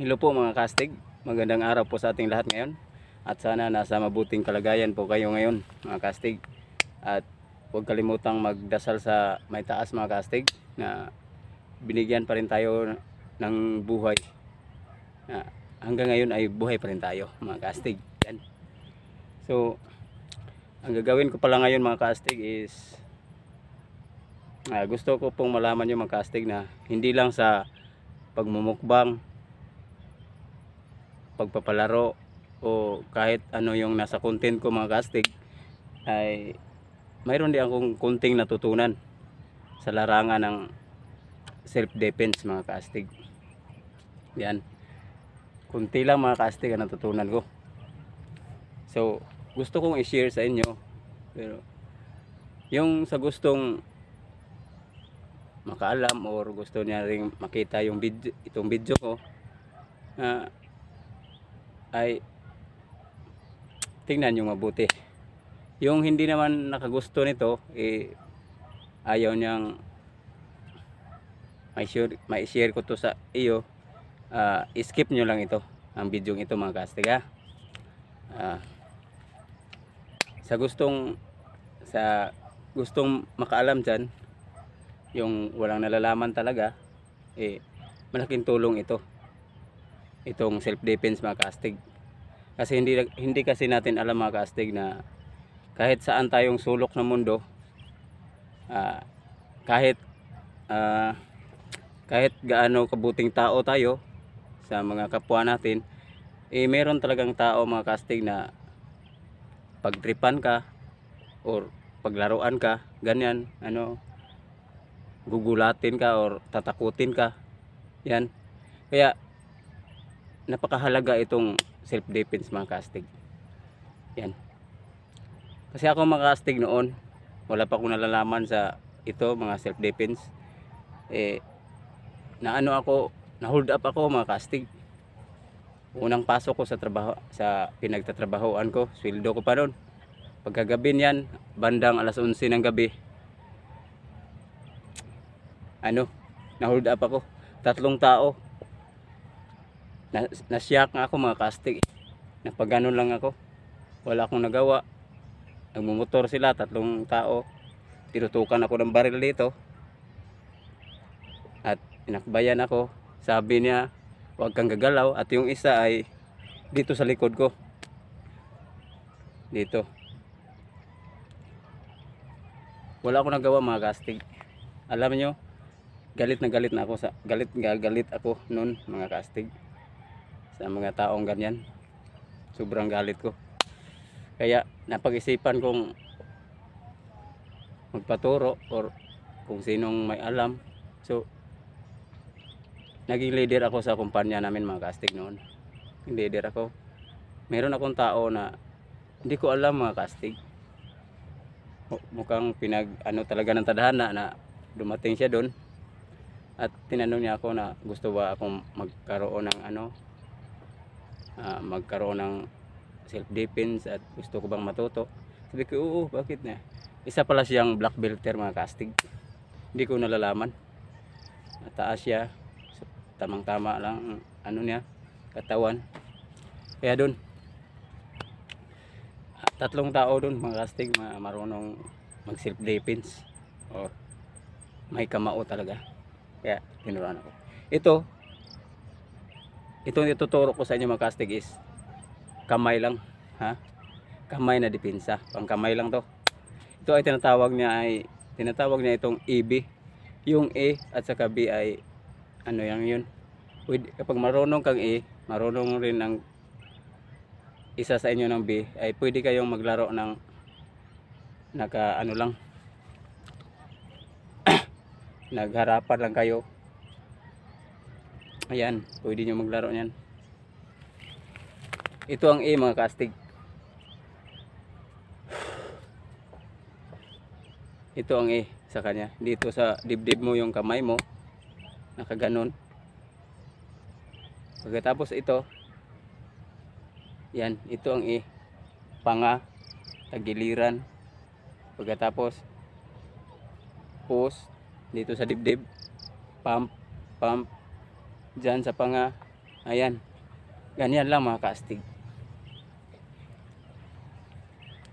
Hello po mga kastig, magandang araw po sa ating lahat ngayon at sana nasa mabuting kalagayan po kayo ngayon mga kastig at huwag kalimutang magdasal sa may taas mga kastig na binigyan pa rin tayo ng buhay na hanggang ngayon ay buhay pa rin tayo mga kastig Yan. so ang gagawin ko pala ngayon mga kastig is uh, gusto ko pong malaman nyo mga kastig na hindi lang sa pagmumukbang pagpapalaro o kahit ano yung nasa content ko mga kastig ay mayroon din akong kunting natutunan sa larangan ng self defense mga kastig yan kunti lang mga kastig ang natutunan ko so gusto kong i-share sa inyo pero yung sa gustong makaalam or gusto niya ring makita yung video, itong video ko uh, ay tingnan yung mabuti yung hindi naman nakagusto nito eh, ayaw niyang may share, may share ko to sa iyo uh, skip nyo lang ito ang video ito mga kastiga uh, sa gustong sa gustong makaalam dyan yung walang nalalaman talaga eh malaking tulong ito itong self-defense mga kaastig. Kasi hindi, hindi kasi natin alam mga kaastig na kahit saan tayong sulok ng mundo, uh, kahit uh, kahit gaano kabuting tao tayo sa mga kapwa natin, eh meron talagang tao mga kastig na pagtripan ka or paglaruan ka ganyan ano gugulatin ka or tatakutin ka yan kaya napakahalaga itong self-defense mga kastig. Yan. Kasi ako mga kastig noon, wala pa akong nalalaman sa ito mga self-defense. Eh, na ano ako, na hold up ako mga kastig. Unang pasok ko sa trabaho sa pinagtatrabahoan ko, sweldo ko pa noon. Pagkagabi niyan, bandang alas 11 ng gabi. Ano, na hold up ako. Tatlong tao na, nasiyak nga ako mga kastig eh. napagano lang ako wala akong nagawa nagmumotor sila tatlong tao tinutukan ako ng baril dito at inakbayan ako sabi niya huwag kang gagalaw at yung isa ay dito sa likod ko dito wala akong nagawa mga kastig alam nyo galit na galit na ako sa galit na galit ako noon mga kastig sa mga taong ganyan sobrang galit ko kaya napag-isipan kong magpaturo or kung sinong may alam so naging leader ako sa kumpanya namin mga kastig noon leader ako meron akong tao na hindi ko alam mga kastig mukhang pinag ano talaga ng tadhana na dumating siya doon at tinanong niya ako na gusto ba akong magkaroon ng ano uh, magkaroon ng self-defense at gusto ko bang matuto. Sabi ko, oo, bakit na? Isa pala siyang black belter mga kastig. Hindi ko nalalaman. Mataas siya. Tamang-tama lang ano niya, katawan. Kaya doon, tatlong tao dun, mga kastig ma marunong mag self-defense or may kamao talaga. Kaya tinuruan ako. Ito, ito yung ituturo ko sa inyo mga kastig is kamay lang ha kamay na depensa pang kamay lang to ito ay tinatawag niya ay tinatawag niya itong EB yung A at saka B ay ano yang yun With, kapag marunong kang E marunong rin ang isa sa inyo ng B ay pwede kayong maglaro ng naka ano lang nagharapan lang kayo ayan pwede nyo maglaro nyan ito ang A mga kastig ito ang A sa kanya dito sa dibdib mo yung kamay mo nakaganon pagkatapos ito yan ito ang A panga tagiliran pagkatapos post dito sa dibdib pump pump dyan sa panga ayan ganyan lang mga kastig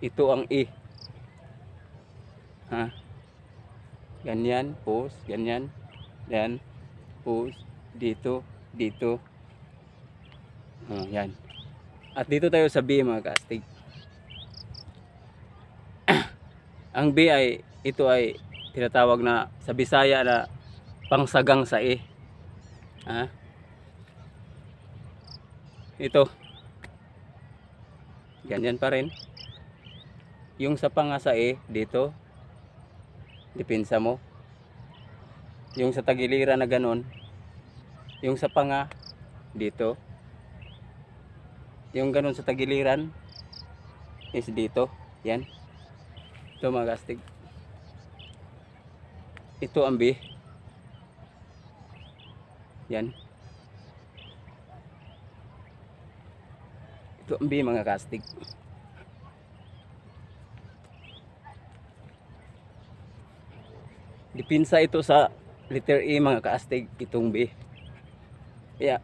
ito ang E ha ganyan post ganyan yan post dito dito oh, at dito tayo sa B mga kastig ang B ay ito ay tinatawag na sa Bisaya na pangsagang sa E Ha? Ah. Ito. Ganyan pa rin. Yung sa pangasae eh, dito dipinsa mo. Yung sa tagiliran na ganun. Yung sa panga dito. Yung ganun sa tagiliran is dito. Yan. Ito mga kastig. Ito ang B. Yan. Ito ang B mga kastig. Dipinsa ito sa letter E mga kastig itong B. Kaya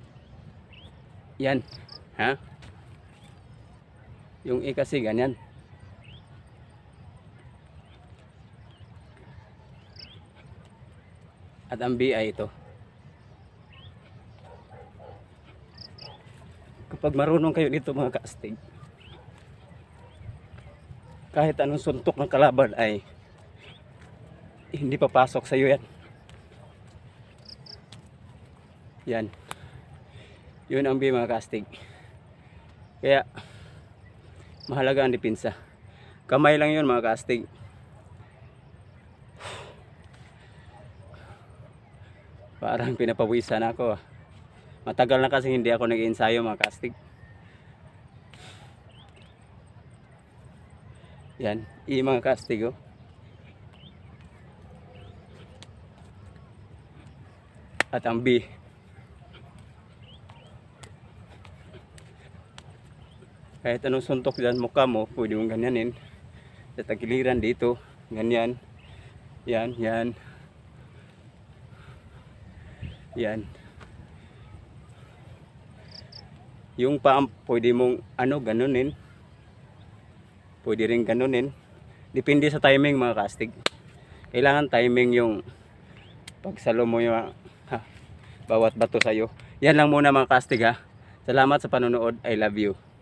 yan. Ha? Yung E kasi ganyan. At ang B ay ito. pag marunong kayo dito mga kaastig kahit anong suntok ng kalaban ay hindi papasok sa iyo yan yan yun ang B mga kastig kaya mahalaga ang dipinsa kamay lang yun mga kastig parang pinapawisan ako ah Matagal na kasi hindi ako nag-ensayo mga kastig. Yan, i mga kastig oh. At ang B. Kahit anong suntok dyan mukha mo, pwede mong ganyanin. Sa tagiliran dito, ganyan. Yan, yan. Yan. yung paa pwede mong ano ganunin pwede rin ganunin depende sa timing mga kastig kailangan timing yung pagsalo mo yung ha, bawat bato sa'yo yan lang muna mga kastig ha salamat sa panonood I love you